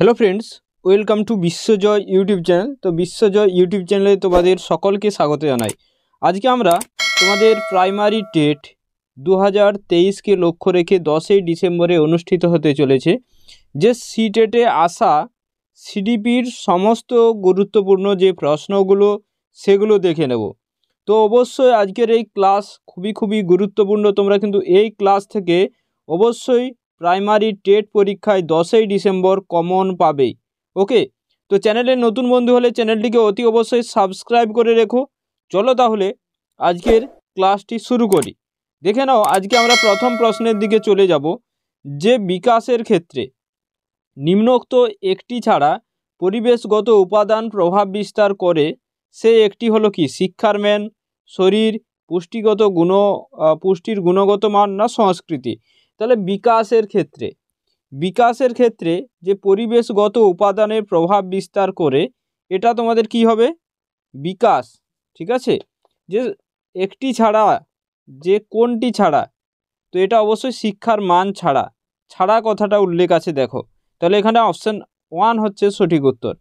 hello friends welcome to Biswajoy YouTube channel তো Biswajoy YouTube চ্যানেলে তোমাদের সকলকে স্বাগত জানাই আজকে আমরা তোমাদের প্রাইমারি টেট দু হাজার তেইশকে লক্ষ্য রেখে দশই ডিসেম্বরে অনুষ্ঠিত হতে চলেছে যে সি টেটে আসা সিডিপির সমস্ত গুরুত্বপূর্ণ যে প্রশ্নগুলো সেগুলো দেখে নেব তো অবশ্যই আজকের এই ক্লাস খুবই খুবই গুরুত্বপূর্ণ তোমরা কিন্তু এই ক্লাস থেকে অবশ্যই প্রাইমারি টেট পরীক্ষায় দশই ডিসেম্বর কমন পাবে ওকে তো চ্যানেলের নতুন বন্ধু হলে চ্যানেলটিকে অতি অবশ্যই সাবস্ক্রাইব করে রেখো চলো তাহলে আজকের ক্লাসটি শুরু করি দেখে নাও আজকে আমরা প্রথম প্রশ্নের দিকে চলে যাব যে বিকাশের ক্ষেত্রে নিম্নোক্ত একটি ছাড়া পরিবেশগত উপাদান প্রভাব বিস্তার করে সে একটি হলো কি শিক্ষার ম্যান শরীর পুষ্টিগত গুণ পুষ্টির গুণগত মান না সংস্কৃতি তাহলে বিকাশের ক্ষেত্রে বিকাশের ক্ষেত্রে যে পরিবেশগত উপাদানের প্রভাব বিস্তার করে এটা তোমাদের কি হবে বিকাশ ঠিক আছে যে একটি ছাড়া যে কোনটি ছাড়া তো এটা অবশ্যই শিক্ষার মান ছাড়া ছাড়া কথাটা উল্লেখ আছে দেখো তাহলে এখানে অপশান ওয়ান হচ্ছে সঠিক উত্তর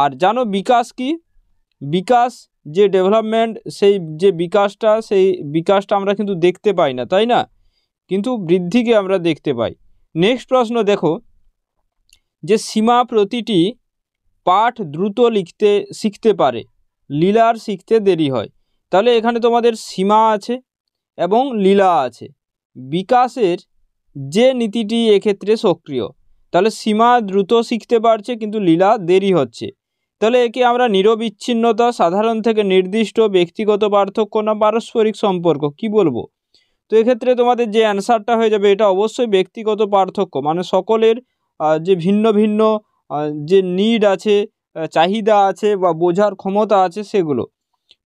আর জানো বিকাশ কি বিকাশ যে ডেভেলপমেন্ট সেই যে বিকাশটা সেই বিকাশটা আমরা কিন্তু দেখতে পাই না তাই না কিন্তু বৃদ্ধিকে আমরা দেখতে পাই নেক্সট প্রশ্ন দেখো যে সীমা প্রতিটি পাঠ দ্রুত লিখতে শিখতে পারে লীলার শিখতে দেরি হয় তাহলে এখানে তোমাদের সীমা আছে এবং লীলা আছে বিকাশের যে নীতিটি এক্ষেত্রে সক্রিয় তাহলে সীমা দ্রুত শিখতে পারছে কিন্তু লীলা দেরি হচ্ছে তাহলে একে আমরা নিরবিচ্ছিন্নতা সাধারণ থেকে নির্দিষ্ট ব্যক্তিগত পার্থক্য না পারস্পরিক সম্পর্ক কি বলবো তো এক্ষেত্রে তোমাদের যে অ্যান্সারটা হয়ে যাবে এটা অবশ্যই ব্যক্তিগত পার্থক্য মানে সকলের যে ভিন্ন ভিন্ন যে নিড আছে চাহিদা আছে বা বোঝার ক্ষমতা আছে সেগুলো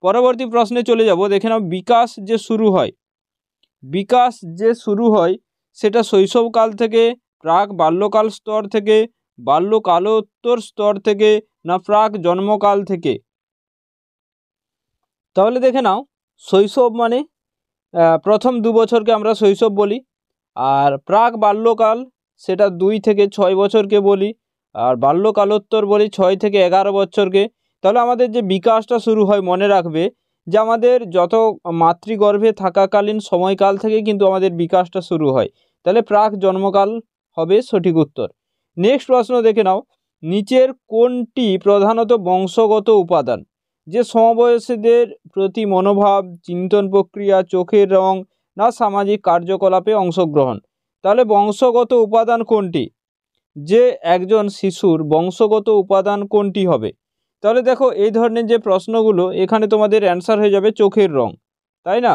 পরবর্তী প্রশ্নে চলে যাব দেখে নাও বিকাশ যে শুরু হয় বিকাশ যে শুরু হয় সেটা শৈশবকাল থেকে প্রাক বাল্যকাল স্তর থেকে বাল্যকালোত্তর স্তর থেকে না প্রাক জন্মকাল থেকে তাহলে দেখে নাও শৈশব মানে প্রথম দু বছরকে আমরা শৈশব বলি আর প্রাক বাল্যকাল সেটা দুই থেকে ছয় বছরকে বলি আর বাল্যকালোত্তর বলি ছয় থেকে এগারো বছরকে তাহলে আমাদের যে বিকাশটা শুরু হয় মনে রাখবে যে আমাদের যত মাতৃগর্ভে থাকাকালীন সময়কাল থেকে কিন্তু আমাদের বিকাশটা শুরু হয় তাহলে প্রাক জন্মকাল হবে সঠিক উত্তর নেক্সট প্রশ্ন দেখে নাও নিচের কোনটি প্রধানত বংশগত উপাদান যে সমবয়সীদের প্রতি মনোভাব চিন্তন প্রক্রিয়া চোখের রং না সামাজিক কার্যকলাপে অংশগ্রহণ তাহলে বংশগত উপাদান কোনটি যে একজন শিশুর বংশগত উপাদান কোনটি হবে তাহলে দেখো এই ধরনের যে প্রশ্নগুলো এখানে তোমাদের অ্যান্সার হয়ে যাবে চোখের রং তাই না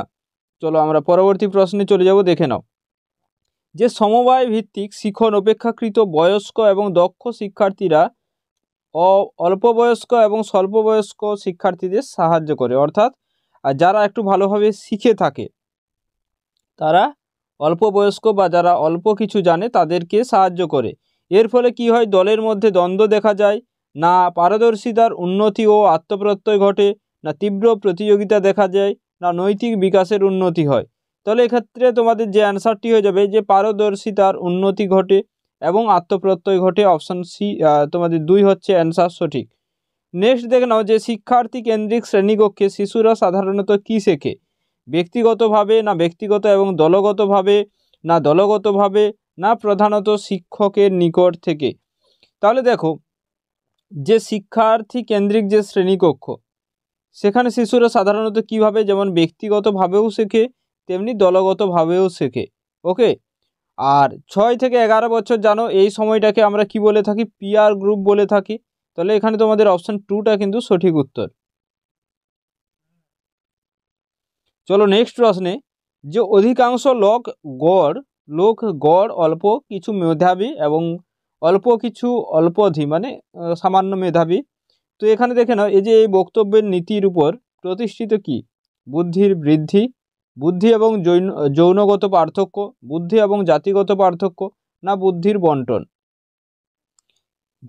চলো আমরা পরবর্তী প্রশ্নে চলে যাব দেখে নাও যে সমবায় ভিত্তিক শিখন অপেক্ষাকৃত বয়স্ক এবং দক্ষ শিক্ষার্থীরা অল্প বয়স্ক এবং স্বল্প বয়স্ক শিক্ষার্থীদের সাহায্য করে অর্থাৎ যারা একটু ভালোভাবে শিখে থাকে তারা অল্প বয়স্ক বা যারা অল্প কিছু জানে তাদেরকে সাহায্য করে এর ফলে কি হয় দলের মধ্যে দ্বন্দ্ব দেখা যায় না পারদর্শিতার উন্নতি ও আত্মপ্রত্যয় ঘটে না তীব্র প্রতিযোগিতা দেখা যায় না নৈতিক বিকাশের উন্নতি হয় তাহলে এক্ষেত্রে তোমাদের যে অ্যান্সারটি হয়ে যাবে যে পারদর্শিতার উন্নতি ঘটে এবং আত্মপ্রত্যয় ঘটে অপশান সি তোমাদের দুই হচ্ছে অ্যান্সার সঠিক নেক্সট দেখে নাও যে শিক্ষার্থী কেন্দ্রিক শ্রেণীকক্ষে শিশুরা সাধারণত কী শেখে ব্যক্তিগতভাবে না ব্যক্তিগত এবং দলগতভাবে না দলগতভাবে না প্রধানত শিক্ষকের নিকট থেকে তাহলে দেখো যে শিক্ষার্থী কেন্দ্রিক যে শ্রেণীকক্ষ সেখানে শিশুরা সাধারণত কিভাবে যেমন ব্যক্তিগতভাবেও শেখে তেমনি দলগতভাবেও শেখে ওকে আর ছয় থেকে এগারো বছর জানো এই সময়টাকে আমরা কি বলে থাকি পিয়ার গ্রুপ বলে থাকি তাহলে এখানে তোমাদের অপশান টুটা কিন্তু সঠিক উত্তর চলো নেক্সট প্রশ্নে যে অধিকাংশ লোক গড় লোক গড় অল্প কিছু মেধাবী এবং অল্প কিছু অল্পধি মানে সামান্য মেধাবী তো এখানে দেখে নাও এই যে এই বক্তব্যের নীতির উপর প্রতিষ্ঠিত কি বুদ্ধির বৃদ্ধি বুদ্ধি এবং জৈন যৌনগত পার্থক্য বুদ্ধি এবং জাতিগত পার্থক্য না বুদ্ধির বন্টন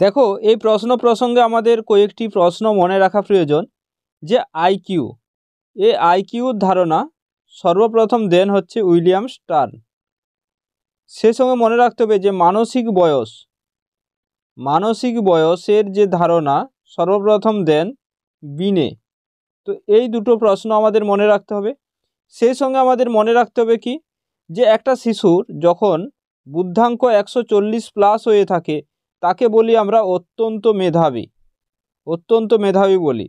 দেখো এই প্রশ্ন প্রসঙ্গে আমাদের কয়েকটি প্রশ্ন মনে রাখা প্রয়োজন যে আইকিউ এ আইকিউর ধারণা সর্বপ্রথম দেন হচ্ছে উইলিয়াম স্টার্ন সে সঙ্গে মনে রাখতে হবে যে মানসিক বয়স মানসিক বয়সের যে ধারণা সর্বপ্রথম দেন বিনে তো এই দুটো প্রশ্ন আমাদের মনে রাখতে হবে সেই সঙ্গে আমাদের মনে রাখতে হবে কি যে একটা শিশুর যখন বুদ্ধাঙ্ক একশো চল্লিশ প্লাস হয়ে থাকে তাকে বলি আমরা অত্যন্ত মেধাবী অত্যন্ত মেধাবী বলি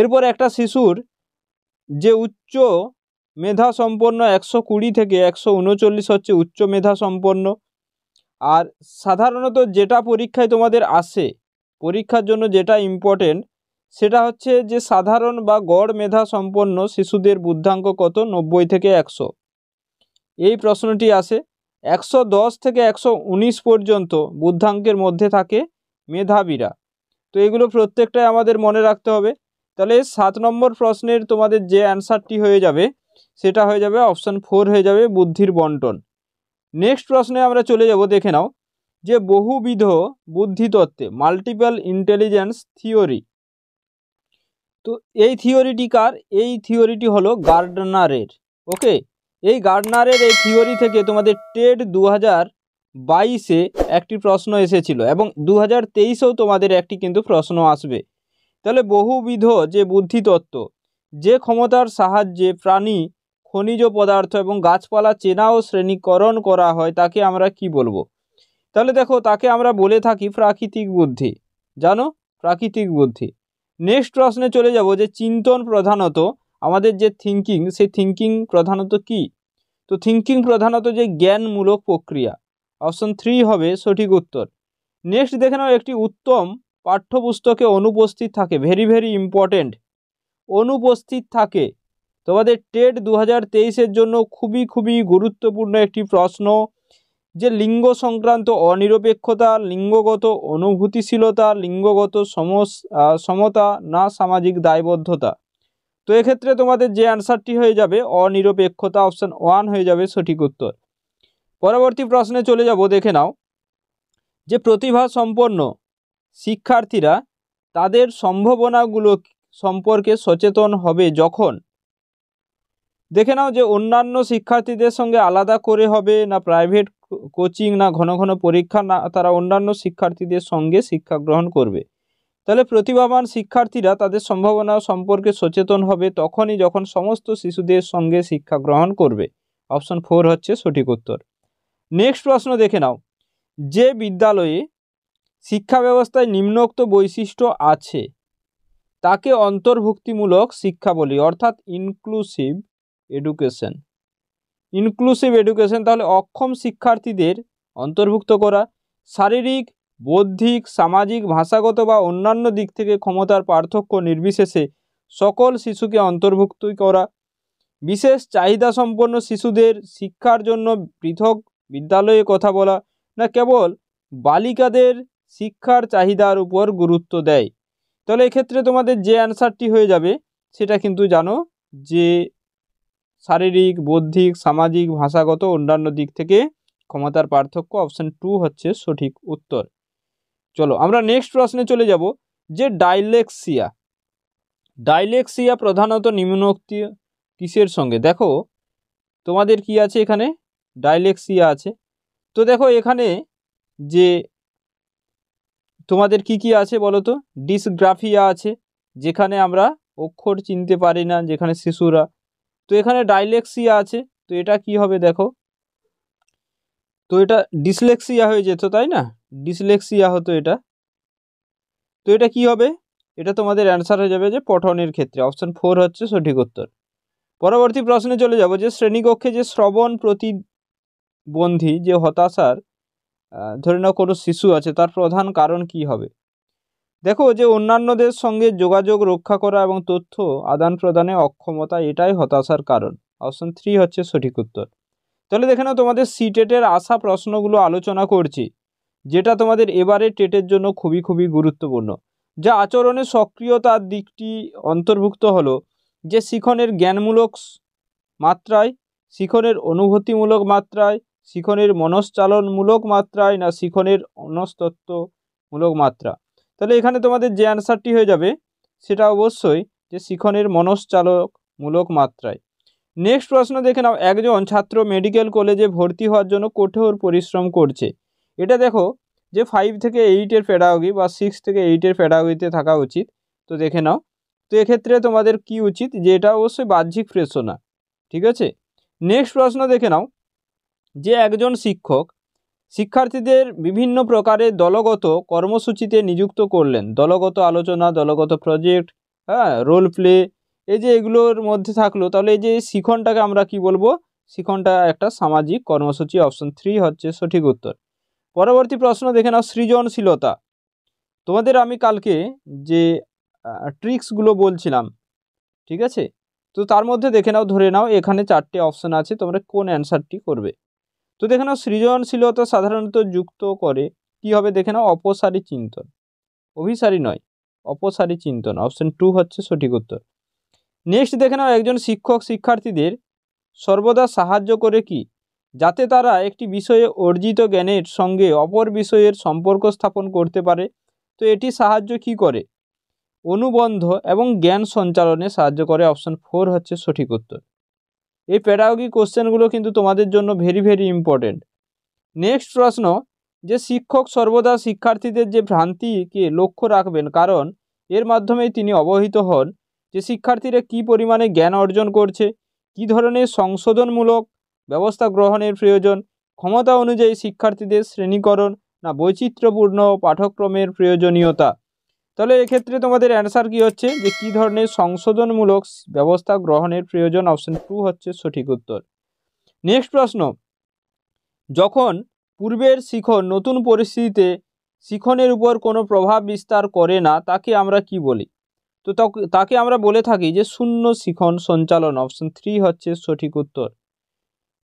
এরপর একটা শিশুর যে উচ্চ মেধা সম্পন্ন একশো কুড়ি থেকে একশো উনচল্লিশ হচ্ছে উচ্চ মেধা সম্পন্ন আর সাধারণত যেটা পরীক্ষায় তোমাদের আসে পরীক্ষার জন্য যেটা ইম্পর্টেন্ট সেটা হচ্ছে যে সাধারণ বা গড় মেধা সম্পন্ন শিশুদের বুদ্ধাঙ্ক কত নব্বই থেকে একশো এই প্রশ্নটি আসে একশো দশ থেকে একশো উনিশ পর্যন্ত বুদ্ধাঙ্কের মধ্যে থাকে মেধাবীরা তো এগুলো প্রত্যেকটাই আমাদের মনে রাখতে হবে তাহলে সাত নম্বর প্রশ্নের তোমাদের যে অ্যান্সারটি হয়ে যাবে সেটা হয়ে যাবে অপশান ফোর হয়ে যাবে বুদ্ধির বন্টন নেক্সট প্রশ্নে আমরা চলে যাব দেখে নাও যে বহুবিধ বুদ্ধিতত্ত্বে মাল্টিপ্যাল ইন্টেলিজেন্স থিওরি তো এই থিওরিটি কার এই থিওরিটি হলো গার্ডনারের ওকে এই গার্ডনারের এই থিওরি থেকে তোমাদের টেট দু হাজার বাইশে একটি প্রশ্ন এসেছিল এবং দু হাজার তেইশেও তোমাদের একটি কিন্তু প্রশ্ন আসবে তাহলে বহুবিধ যে বুদ্ধিতত্ত্ব যে ক্ষমতার সাহায্যে প্রাণী খনিজ পদার্থ এবং গাছপালা চেনা ও শ্রেণীকরণ করা হয় তাকে আমরা কি বলবো তাহলে দেখো তাকে আমরা বলে থাকি প্রাকৃতিক বুদ্ধি জানো প্রাকৃতিক বুদ্ধি নেক্সট প্রশ্নে চলে যাব যে চিন্তন প্রধানত আমাদের যে থিঙ্কিং সেই থিঙ্কিং প্রধানত কি তো থিঙ্কিং প্রধানত যে জ্ঞানমূলক প্রক্রিয়া অপশন থ্রি হবে সঠিক উত্তর নেক্সট দেখে নাও একটি উত্তম পাঠ্যপুস্তকে অনুপস্থিত থাকে ভেরি ভেরি ইম্পর্টেন্ট অনুপস্থিত থাকে তোমাদের টেট দু হাজার জন্য খুবই খুবই গুরুত্বপূর্ণ একটি প্রশ্ন যে লিঙ্গ সংক্রান্ত অনিরপেক্ষতা লিঙ্গগত অনুভূতিশীলতা লিঙ্গগত সমতা না সামাজিক দায়বদ্ধতা তো এক্ষেত্রে তোমাদের যে অ্যান্সারটি হয়ে যাবে অনিরপেক্ষতা অপশান ওয়ান হয়ে যাবে সঠিক উত্তর পরবর্তী প্রশ্নে চলে যাব দেখে নাও যে প্রতিভা সম্পন্ন শিক্ষার্থীরা তাদের সম্ভাবনাগুলো সম্পর্কে সচেতন হবে যখন দেখে নাও যে অন্যান্য শিক্ষার্থীদের সঙ্গে আলাদা করে হবে না প্রাইভেট কোচিং না ঘন ঘন পরীক্ষা না তারা অন্যান্য শিক্ষার্থীদের সঙ্গে শিক্ষা গ্রহণ করবে তাহলে প্রতিভাবান শিক্ষার্থীরা তাদের সম্ভাবনা সম্পর্কে সচেতন হবে তখনই যখন সমস্ত শিশুদের সঙ্গে শিক্ষা গ্রহণ করবে অপশন ফোর হচ্ছে সঠিক উত্তর নেক্সট প্রশ্ন দেখে নাও যে বিদ্যালয়ে শিক্ষা ব্যবস্থায় নিম্নোক্ত বৈশিষ্ট্য আছে তাকে অন্তর্ভুক্তিমূলক শিক্ষা বলি অর্থাৎ ইনক্লুসিভ এডুকেশন ইনক্লুসিভ এডুকেশন তাহলে অক্ষম শিক্ষার্থীদের অন্তর্ভুক্ত করা শারীরিক বৌদ্ধিক সামাজিক ভাষাগত বা অন্যান্য দিক থেকে ক্ষমতার পার্থক্য নির্বিশেষে সকল শিশুকে অন্তর্ভুক্ত করা বিশেষ চাহিদা সম্পন্ন শিশুদের শিক্ষার জন্য পৃথক বিদ্যালয়ে কথা বলা না কেবল বালিকাদের শিক্ষার চাহিদার উপর গুরুত্ব দেয় তাহলে এক্ষেত্রে তোমাদের যে অ্যান্সারটি হয়ে যাবে সেটা কিন্তু জানো যে শারীরিক বৌদ্ধিক সামাজিক ভাষাগত অন্যান্য দিক থেকে ক্ষমতার পার্থক্য অপশন টু হচ্ছে সঠিক উত্তর চলো আমরা নেক্সট প্রশ্নে চলে যাব যে ডাইলেক্সিয়া ডাইলেক্সিয়া প্রধানত নিম্নোক্তি কিসের সঙ্গে দেখো তোমাদের কি আছে এখানে ডাইলেক্সিয়া আছে তো দেখো এখানে যে তোমাদের কি কি আছে বলো তো ডিসগ্রাফিয়া আছে যেখানে আমরা অক্ষর চিনতে পারি না যেখানে শিশুরা তো এখানে ডাইলেক্সিয়া আছে তো এটা কি হবে দেখো তো এটা ডিসলেক্সিয়া হয়ে যেত তাই না ডিসলেক্সিয়া হতো এটা তো এটা কি হবে এটা তোমাদের অ্যান্সার হয়ে যাবে যে পঠনের ক্ষেত্রে অপশান ফোর হচ্ছে সঠিক উত্তর পরবর্তী প্রশ্নে চলে যাব যে শ্রেণীকক্ষে যে শ্রবণ প্রতিবন্ধী যে হতাশার ধরে নাও কোনো শিশু আছে তার প্রধান কারণ কি হবে দেখো যে অন্যান্যদের সঙ্গে যোগাযোগ রক্ষা করা এবং তথ্য আদান প্রদানে অক্ষমতা এটাই হতাশার কারণ অপশন থ্রি হচ্ছে সঠিক উত্তর তাহলে দেখে নাও তোমাদের সি টেটের আসা প্রশ্নগুলো আলোচনা করছি যেটা তোমাদের এবারে টেটের জন্য খুবই খুবই গুরুত্বপূর্ণ যা আচরণের সক্রিয়তার দিকটি অন্তর্ভুক্ত হলো যে শিখনের জ্ঞানমূলক মাত্রায় শিখনের অনুভূতিমূলক মাত্রায় শিখনের মনশ্চালনমূলক মাত্রায় না শিখনের মূলক মাত্রা তাহলে এখানে তোমাদের যে অ্যান্সারটি হয়ে যাবে সেটা অবশ্যই যে শিখনের মূলক মাত্রায় নেক্সট প্রশ্ন দেখে নাও একজন ছাত্র মেডিকেল কলেজে ভর্তি হওয়ার জন্য কঠোর পরিশ্রম করছে এটা দেখো যে ফাইভ থেকে এইটের প্যাডাগি বা সিক্স থেকে এইটের প্যাডাগিতে থাকা উচিত তো দেখে নাও তো এক্ষেত্রে তোমাদের কি উচিত যে এটা অবশ্যই বাহ্যিক না ঠিক আছে নেক্সট প্রশ্ন দেখে নাও যে একজন শিক্ষক শিক্ষার্থীদের বিভিন্ন প্রকারের দলগত কর্মসূচিতে নিযুক্ত করলেন দলগত আলোচনা দলগত প্রজেক্ট হ্যাঁ রোল প্লে এই যে এগুলোর মধ্যে থাকলো তাহলে এই যে শিখনটাকে আমরা কি বলবো শিখনটা একটা সামাজিক কর্মসূচি অপশন থ্রি হচ্ছে সঠিক উত্তর পরবর্তী প্রশ্ন দেখে নাও সৃজনশীলতা তোমাদের আমি কালকে যে ট্রিক্সগুলো বলছিলাম ঠিক আছে তো তার মধ্যে দেখে নাও ধরে নাও এখানে চারটে অপশন আছে তোমরা কোন অ্যান্সারটি করবে তো দেখে নাও সৃজনশীলতা সাধারণত যুক্ত করে কি হবে দেখে নাও অপসারী চিন্তন অভিসারী নয় অপসারী চিন্তন অপশন টু হচ্ছে সঠিক উত্তর নেক্সট দেখে নাও একজন শিক্ষক শিক্ষার্থীদের সর্বদা সাহায্য করে কি যাতে তারা একটি বিষয়ে অর্জিত জ্ঞানের সঙ্গে অপর বিষয়ের সম্পর্ক স্থাপন করতে পারে তো এটি সাহায্য কি করে অনুবন্ধ এবং জ্ঞান সঞ্চালনে সাহায্য করে অপশন ফোর হচ্ছে সঠিক উত্তর এই প্যারাগি কোশ্চেনগুলো কিন্তু তোমাদের জন্য ভেরি ভেরি ইম্পর্টেন্ট নেক্সট প্রশ্ন যে শিক্ষক সর্বদা শিক্ষার্থীদের যে ভ্রান্তিকে লক্ষ্য রাখবেন কারণ এর মাধ্যমেই তিনি অবহিত হন যে শিক্ষার্থীরা কি পরিমাণে জ্ঞান অর্জন করছে কি ধরনের সংশোধনমূলক ব্যবস্থা গ্রহণের প্রয়োজন ক্ষমতা অনুযায়ী শিক্ষার্থীদের শ্রেণীকরণ না বৈচিত্র্যপূর্ণ পাঠক্রমের প্রয়োজনীয়তা তাহলে এক্ষেত্রে তোমাদের অ্যান্সার কি হচ্ছে যে কি ধরনের সংশোধনমূলক ব্যবস্থা গ্রহণের প্রয়োজন অপশন টু হচ্ছে সঠিক উত্তর নেক্সট প্রশ্ন যখন পূর্বের শিখন নতুন পরিস্থিতিতে শিখনের উপর কোনো প্রভাব বিস্তার করে না তাকে আমরা কি বলি তো তাকে আমরা বলে থাকি যে শূন্য শিখন সঞ্চালন অপশন থ্রি হচ্ছে সঠিক উত্তর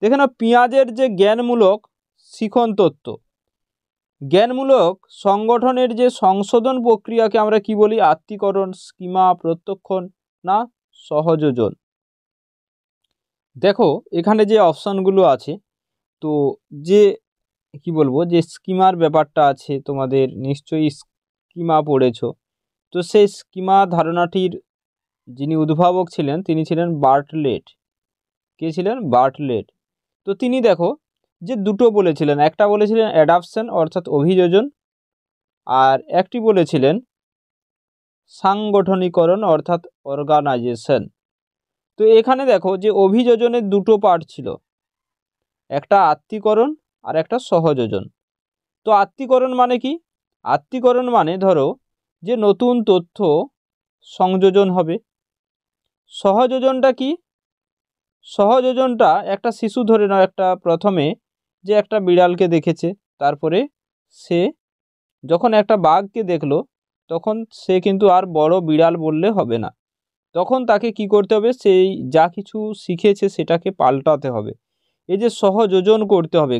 দেখে না পেঁয়াজের যে জ্ঞানমূলক শিখন তত্ত্ব জ্ঞানমূলক সংগঠনের যে সংশোধন প্রক্রিয়াকে আমরা কি বলি আত্মীকরণ স্কিমা প্রত্যক্ষণ না সহযোজন দেখো এখানে যে অপশানগুলো আছে তো যে কি বলবো যে স্কিমার ব্যাপারটা আছে তোমাদের নিশ্চয়ই স্কিমা পড়েছ তো সেই স্কিমা ধারণাটির যিনি উদ্ভাবক ছিলেন তিনি ছিলেন বার্টলেট কে ছিলেন বার্টলেট তো তিনি দেখো যে দুটো বলেছিলেন একটা বলেছিলেন অ্যাডাপশন অর্থাৎ অভিযোজন আর একটি বলেছিলেন সাংগঠনিকরণ অর্থাৎ অর্গানাইজেশন তো এখানে দেখো যে অভিযোজনের দুটো পার্ট ছিল একটা আত্মীকরণ আর একটা সহযোজন তো আত্মীকরণ মানে কি আত্মীকরণ মানে ধরো যে নতুন তথ্য সংযোজন হবে সহযোজনটা কি সহযোজনটা একটা শিশু ধরে নাও একটা প্রথমে যে একটা বিড়ালকে দেখেছে তারপরে সে যখন একটা বাঘকে দেখলো তখন সে কিন্তু আর বড় বিড়াল বললে হবে না তখন তাকে কি করতে হবে সেই যা কিছু শিখেছে সেটাকে পাল্টাতে হবে এই যে সহযোজন করতে হবে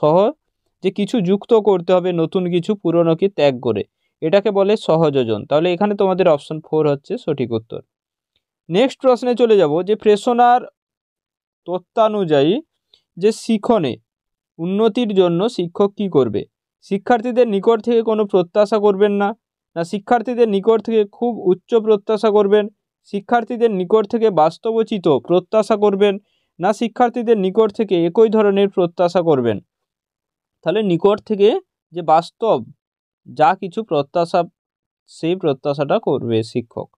সহ যে কিছু যুক্ত করতে হবে নতুন কিছু পুরনোকে ত্যাগ করে এটাকে বলে সহযোজন তাহলে এখানে তোমাদের অপশন ফোর হচ্ছে সঠিক উত্তর নেক্সট প্রশ্নে চলে যাব যে ফ্রেশনার তত্ত্বানুযায়ী যে শিখনে উন্নতির জন্য শিক্ষক কী করবে শিক্ষার্থীদের নিকট থেকে কোনো প্রত্যাশা করবেন না না শিক্ষার্থীদের নিকট থেকে খুব উচ্চ প্রত্যাশা করবেন শিক্ষার্থীদের নিকট থেকে বাস্তবচিত প্রত্যাশা করবেন না শিক্ষার্থীদের নিকট থেকে একই ধরনের প্রত্যাশা করবেন তাহলে নিকট থেকে যে বাস্তব যা কিছু প্রত্যাশা সেই প্রত্যাশাটা করবে শিক্ষক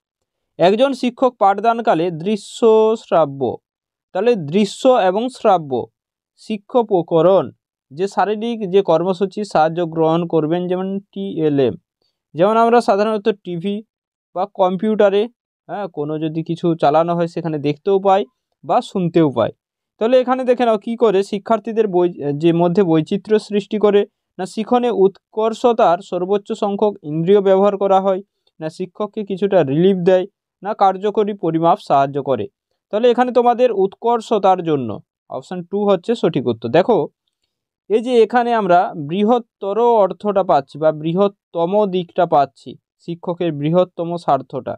একজন শিক্ষক পাঠদানকালে দৃশ্য শ্রাব্য তাহলে দৃশ্য এবং শ্রাব্য শিক্ষোপকরণ যে শারীরিক যে কর্মসূচির সাহায্য গ্রহণ করবেন যেমন টিএলএম যেমন আমরা সাধারণত টিভি বা কম্পিউটারে হ্যাঁ কোনো যদি কিছু চালানো হয় সেখানে দেখতেও পাই বা শুনতেও পাই তাহলে এখানে দেখে নাও কী করে শিক্ষার্থীদের বই যে মধ্যে বৈচিত্র্য সৃষ্টি করে না শিখনে উৎকর্ষতার সর্বোচ্চ সংখ্যক ইন্দ্রিয় ব্যবহার করা হয় না শিক্ষককে কিছুটা রিলিফ দেয় না কার্যকরী পরিমাপ সাহায্য করে তাহলে এখানে তোমাদের উৎকর্ষতার জন্য অপশান টু হচ্ছে সঠিক উত্তর দেখো এই যে এখানে আমরা বৃহত্তর অর্থটা পাচ্ছি বা বৃহত্তম দিকটা পাচ্ছি শিক্ষকের বৃহত্তম স্বার্থটা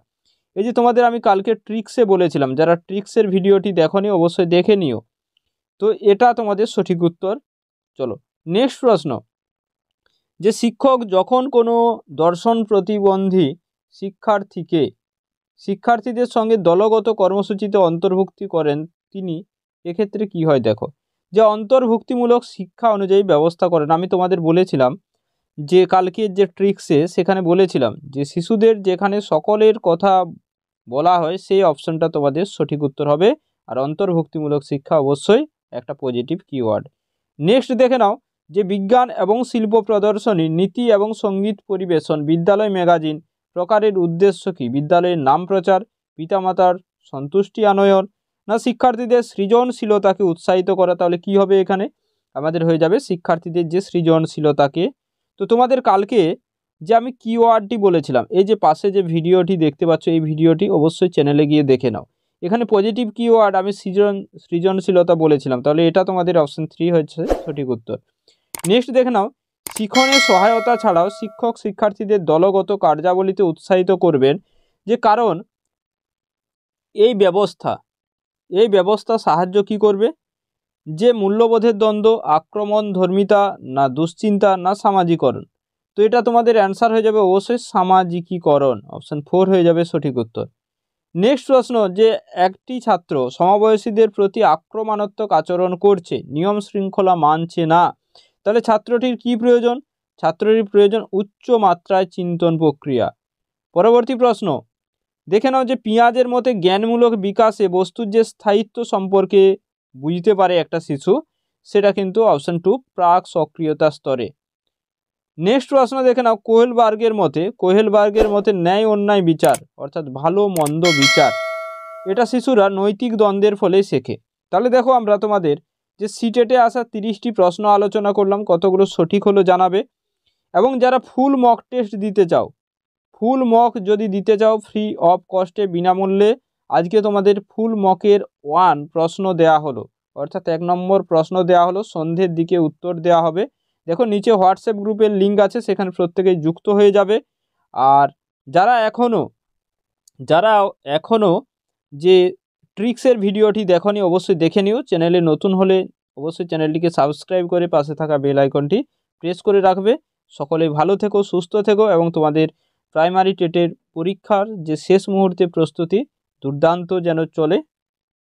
এই যে তোমাদের আমি কালকে ট্রিক্সে বলেছিলাম যারা ট্রিক্সের ভিডিওটি দেখনি অবশ্যই দেখে নিও তো এটা তোমাদের সঠিক উত্তর চলো নেক্সট প্রশ্ন যে শিক্ষক যখন কোনো দর্শন প্রতিবন্ধী শিক্ষার্থীকে শিক্ষার্থীদের সঙ্গে দলগত কর্মসূচিতে অন্তর্ভুক্তি করেন তিনি এক্ষেত্রে কি হয় দেখো যে অন্তর্ভুক্তিমূলক শিক্ষা অনুযায়ী ব্যবস্থা করেন আমি তোমাদের বলেছিলাম যে কালকের যে ট্রিক্সে সেখানে বলেছিলাম যে শিশুদের যেখানে সকলের কথা বলা হয় সেই অপশনটা তোমাদের সঠিক উত্তর হবে আর অন্তর্ভুক্তিমূলক শিক্ষা অবশ্যই একটা পজিটিভ কিওয়ার্ড নেক্সট দেখে নাও যে বিজ্ঞান এবং শিল্প প্রদর্শনী নীতি এবং সঙ্গীত পরিবেশন বিদ্যালয় ম্যাগাজিন প্রকারের উদ্দেশ্য কি বিদ্যালয়ের নাম প্রচার পিতামাতার সন্তুষ্টি আনয়ন না শিক্ষার্থীদের সৃজনশীলতাকে উৎসাহিত করা তাহলে কি হবে এখানে আমাদের হয়ে যাবে শিক্ষার্থীদের যে সৃজনশীলতাকে তো তোমাদের কালকে যে আমি কিওয়ার্ডটি বলেছিলাম এই যে পাশে যে ভিডিওটি দেখতে পাচ্ছ এই ভিডিওটি অবশ্যই চ্যানেলে গিয়ে দেখে নাও এখানে পজিটিভ কিওয়ার্ড আমি সৃজন সৃজনশীলতা বলেছিলাম তাহলে এটা তোমাদের অপশন থ্রি হচ্ছে সঠিক উত্তর নেক্সট দেখে নাও শিক্ষণের সহায়তা ছাড়াও শিক্ষক শিক্ষার্থীদের দলগত কার্যাবলীতে উৎসাহিত করবেন যে কারণ এই ব্যবস্থা এই ব্যবস্থা সাহায্য কি করবে যে মূল্যবোধের দ্বন্দ্ব আক্রমণ ধর্মিতা না দুশ্চিন্তা না সামাজিকরণ তো এটা তোমাদের অ্যান্সার হয়ে যাবে অবশ্যই সামাজিকীকরণ অপশান ফোর হয়ে যাবে সঠিক উত্তর নেক্সট প্রশ্ন যে একটি ছাত্র সমবয়সীদের প্রতি আক্রমণাত্মক আচরণ করছে নিয়ম শৃঙ্খলা মানছে না তাহলে ছাত্রটির কি প্রয়োজন ছাত্রটির প্রয়োজন উচ্চ মাত্রায় চিন্তন প্রক্রিয়া পরবর্তী প্রশ্ন দেখে নাও যে পিঁয়াজের মতে জ্ঞানমূলক বিকাশে বস্তুর যে স্থায়িত্ব সম্পর্কে বুঝতে পারে একটা শিশু সেটা কিন্তু অপশান টু প্রাক সক্রিয়তা স্তরে নেক্সট প্রশ্ন দেখে নাও কোহেলবার্গের মতে কোহেলবার্গের মতে ন্যায় অন্যায় বিচার অর্থাৎ ভালো মন্দ বিচার এটা শিশুরা নৈতিক দ্বন্দ্বের ফলে শেখে তাহলে দেখো আমরা তোমাদের যে সিটেটে আসা তিরিশটি প্রশ্ন আলোচনা করলাম কতগুলো সঠিক হলো জানাবে এবং যারা ফুল মক টেস্ট দিতে চাও ফুল মক যদি দিতে চাও ফ্রি অফ কস্টে বিনামূল্যে আজকে তোমাদের ফুল মকের ওয়ান প্রশ্ন দেয়া হলো অর্থাৎ এক নম্বর প্রশ্ন দেয়া হলো সন্ধ্যের দিকে উত্তর দেয়া হবে দেখো নিচে হোয়াটসঅ্যাপ গ্রুপের লিঙ্ক আছে সেখানে প্রত্যেকেই যুক্ত হয়ে যাবে আর যারা এখনও যারা এখনও যে ট্রিক্সের ভিডিওটি দেখনি অবশ্যই দেখে নিও চ্যানেলে নতুন হলে অবশ্যই চ্যানেলটিকে সাবস্ক্রাইব করে পাশে থাকা বেল আইকনটি প্রেস করে রাখবে সকলে ভালো থেকো সুস্থ থেকো এবং তোমাদের প্রাইমারি টেটের পরীক্ষার যে শেষ মুহূর্তে প্রস্তুতি দুর্দান্ত যেন চলে